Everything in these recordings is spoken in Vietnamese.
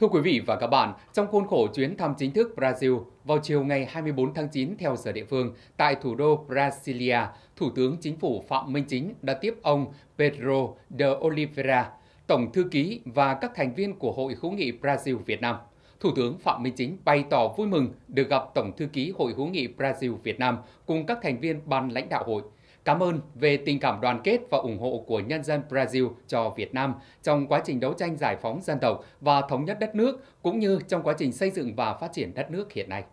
Thưa quý vị và các bạn, trong khuôn khổ chuyến thăm chính thức Brazil vào chiều ngày 24 tháng 9 theo giờ địa phương tại thủ đô Brasilia, Thủ tướng Chính phủ Phạm Minh Chính đã tiếp ông Pedro de Oliveira, Tổng thư ký và các thành viên của Hội hữu nghị Brazil Việt Nam. Thủ tướng Phạm Minh Chính bày tỏ vui mừng được gặp Tổng thư ký Hội hữu nghị Brazil Việt Nam cùng các thành viên ban lãnh đạo hội – Cảm ơn về tình cảm đoàn kết và ủng hộ của nhân dân Brazil cho Việt Nam trong quá trình đấu tranh giải phóng dân tộc và thống nhất đất nước, cũng như trong quá trình xây dựng và phát triển đất nước hiện nay.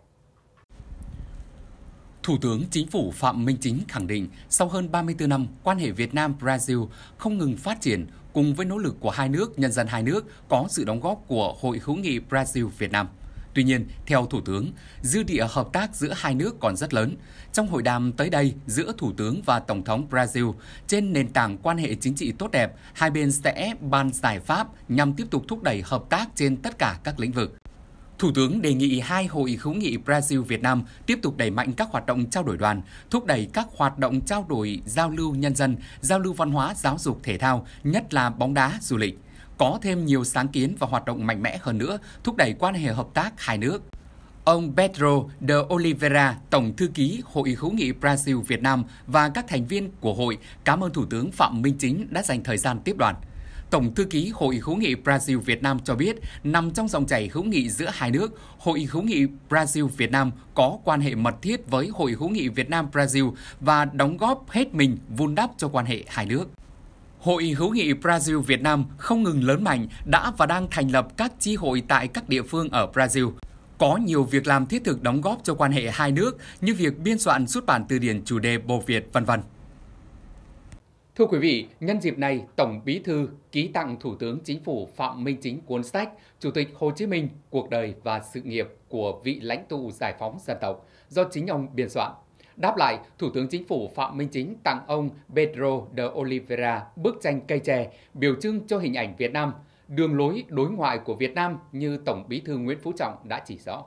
Thủ tướng Chính phủ Phạm Minh Chính khẳng định, sau hơn 34 năm, quan hệ Việt Nam-Brazil không ngừng phát triển, cùng với nỗ lực của hai nước, nhân dân hai nước có sự đóng góp của Hội hữu nghị Brazil-Việt Nam. Tuy nhiên, theo Thủ tướng, dư địa hợp tác giữa hai nước còn rất lớn. Trong hội đàm tới đây giữa Thủ tướng và Tổng thống Brazil, trên nền tảng quan hệ chính trị tốt đẹp, hai bên sẽ ban giải pháp nhằm tiếp tục thúc đẩy hợp tác trên tất cả các lĩnh vực. Thủ tướng đề nghị hai hội hữu nghị Brazil Việt Nam tiếp tục đẩy mạnh các hoạt động trao đổi đoàn, thúc đẩy các hoạt động trao đổi giao lưu nhân dân, giao lưu văn hóa, giáo dục thể thao, nhất là bóng đá, du lịch có thêm nhiều sáng kiến và hoạt động mạnh mẽ hơn nữa, thúc đẩy quan hệ hợp tác hai nước. Ông Pedro de Oliveira, Tổng thư ký Hội hữu nghị Brazil Việt Nam và các thành viên của hội cảm ơn Thủ tướng Phạm Minh Chính đã dành thời gian tiếp đoàn. Tổng thư ký Hội hữu nghị Brazil Việt Nam cho biết, nằm trong dòng chảy hữu nghị giữa hai nước, Hội hữu nghị Brazil Việt Nam có quan hệ mật thiết với Hội hữu nghị Việt Nam Brazil và đóng góp hết mình vun đắp cho quan hệ hai nước. Hội hữu nghị Brazil Việt Nam không ngừng lớn mạnh đã và đang thành lập các chi hội tại các địa phương ở Brazil. Có nhiều việc làm thiết thực đóng góp cho quan hệ hai nước như việc biên soạn xuất bản từ điển chủ đề Bồ Việt vân vân. Thưa quý vị, nhân dịp này, Tổng Bí thư ký tặng Thủ tướng Chính phủ Phạm Minh Chính cuốn sách Chủ tịch Hồ Chí Minh, cuộc đời và sự nghiệp của vị lãnh tụ giải phóng dân tộc do chính ông biên soạn. Đáp lại, Thủ tướng Chính phủ Phạm Minh Chính tặng ông Pedro de Oliveira bức tranh cây tre biểu trưng cho hình ảnh Việt Nam, đường lối đối ngoại của Việt Nam như Tổng bí thư Nguyễn Phú Trọng đã chỉ rõ.